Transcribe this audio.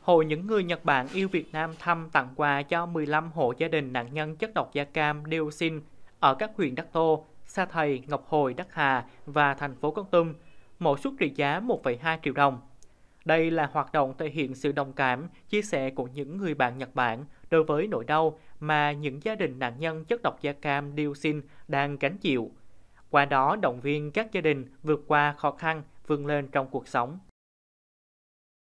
Hội những người Nhật Bản yêu Việt Nam thăm tặng quà cho 15 hộ gia đình nạn nhân chất độc da cam dioxin ở các huyện Đắc Tô, Sa Thầy, Ngọc Hồi, Đắc Hà và thành phố Con Tum, mỗi suất trị giá 1,2 triệu đồng. Đây là hoạt động thể hiện sự đồng cảm, chia sẻ của những người bạn Nhật Bản đối với nỗi đau mà những gia đình nạn nhân chất độc da cam dioxin đang gánh chịu. Qua đó động viên các gia đình vượt qua khó khăn, vươn lên trong cuộc sống.